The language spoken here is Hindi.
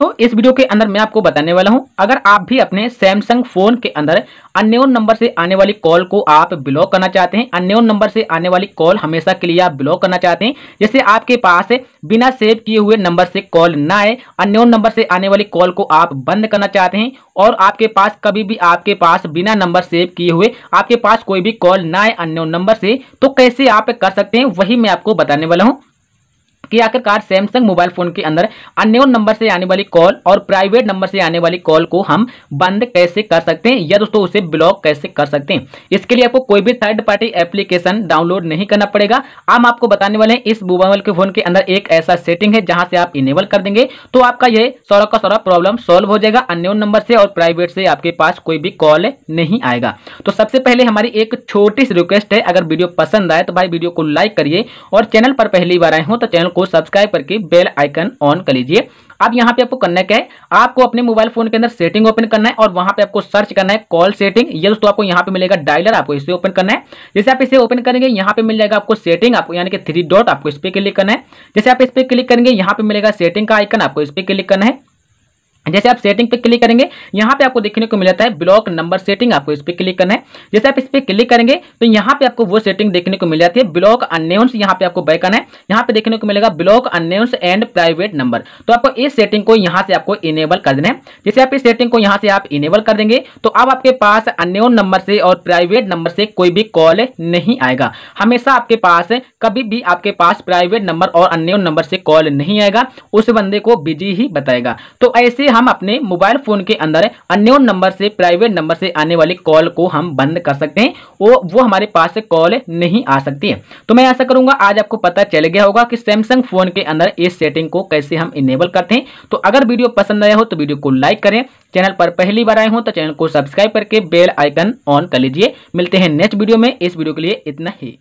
तो इस वीडियो के अंदर मैं आपको बताने वाला हूं अगर आप भी अपने सैमसंग फोन के अंदर अन्य नंबर से आने वाली कॉल को आप ब्लॉक करना चाहते हैं अन्योन नंबर से आने वाली कॉल हमेशा के लिए आप ब्लॉक करना चाहते हैं जैसे आपके पास बिना सेव किए हुए नंबर से कॉल ना आए अन्योन नंबर से आने वाली कॉल को आप बंद करना चाहते हैं और आपके पास कभी भी आपके पास बिना नंबर सेव किए हुए आपके पास कोई भी कॉल ना आए अननोन नंबर से तो कैसे आप कर सकते हैं वही मैं आपको बताने वाला हूँ कि आखिरकार सैमसंग मोबाइल फोन के अंदर अन्य नंबर से आने वाली कॉल और प्राइवेट नंबर से आने वाली कॉल को हम बंद कैसे कर सकते हैं या दोस्तों उसे ब्लॉक कैसे कर सकते हैं इसके लिए आपको कोई भी थर्ड पार्टी एप्लीकेशन डाउनलोड नहीं करना पड़ेगा हम आपको बताने वाले हैं इस मोबाइल के फोन के अंदर एक ऐसा सेटिंग है जहां से आप इनेबल कर देंगे तो आपका यह सौरा का सौरा प्रॉब्लम सॉल्व हो जाएगा अन्योन नंबर से और प्राइवेट से आपके पास कोई भी कॉल नहीं आएगा तो सबसे पहले हमारी एक छोटी सी रिक्वेस्ट है अगर वीडियो पसंद आए तो भाई वीडियो को लाइक करिए और चैनल पर पहली बार आए हो तो चैनल को सब्सक्राइब करके बेल आइकन ऑन कर लीजिए अब यहाँ पे आपको करना क्या है आपको अपने मोबाइल फोन के अंदर सेटिंग ओपन करना है और वहां पे आपको सर्च करना है कॉल सेटिंग ये दोस्तों आपको यहाँ पे मिलेगा डायलर आपको इसे ओपन करना है जैसे आप इसे ओपन करेंगे यहाँ पे मिल जाएगा आपको सेटिंग आपको यानी कि थ्री डॉट आपको इस पर क्लिक करना है जैसे आप इस पर क्लिक करेंगे यहाँ पे मिलेगा सेटिंग का आइकन आपको इस पर क्लिक करना है जैसे आप सेटिंग पे क्लिक करेंगे यहाँ पे आपको देखने को मिलता है ब्लॉक नंबर सेटिंग आपको इस पर क्लिक करना है जैसे आप इस पर क्लिक करेंगे तो यहाँ पे आपको वो सेटिंग देखने को मिल जाती है ब्लॉक अननेउंस यहाँ पे आपको बैक आना है यहाँ पे देखने को मिलेगा block unknowns and private number तो आपको इस सेटिंग को यहाँ से आपको इनेबल कर देना है जैसे आप इस सेटिंग को यहाँ से आप इनेबल कर देंगे तो अब आपके पास अननेउन नंबर से और प्राइवेट नंबर से कोई भी कॉल नहीं आएगा हमेशा आपके पास कभी भी आपके पास प्राइवेट नंबर और अननेउन नंबर से कॉल नहीं आएगा उस बंदे को बिजी ही बताएगा तो ऐसे हम अपने मोबाइल फोन के अंदर अन्योन नंबर से प्राइवेट नंबर से आने वाली कॉल को हम बंद कर सकते हैं वो वो हमारे पास से कॉल नहीं आ सकती है तो मैं ऐसा करूंगा आज आपको पता चल गया होगा कि सैमसंग फोन के अंदर इस सेटिंग को कैसे हम इनेबल करते हैं तो अगर वीडियो पसंद आया हो तो वीडियो को लाइक करें चैनल पर पहली बार आए हो तो चैनल को सब्सक्राइब करके बेल आइकन ऑन कर लीजिए मिलते हैं नेक्स्ट वीडियो में इस वीडियो के लिए इतना ही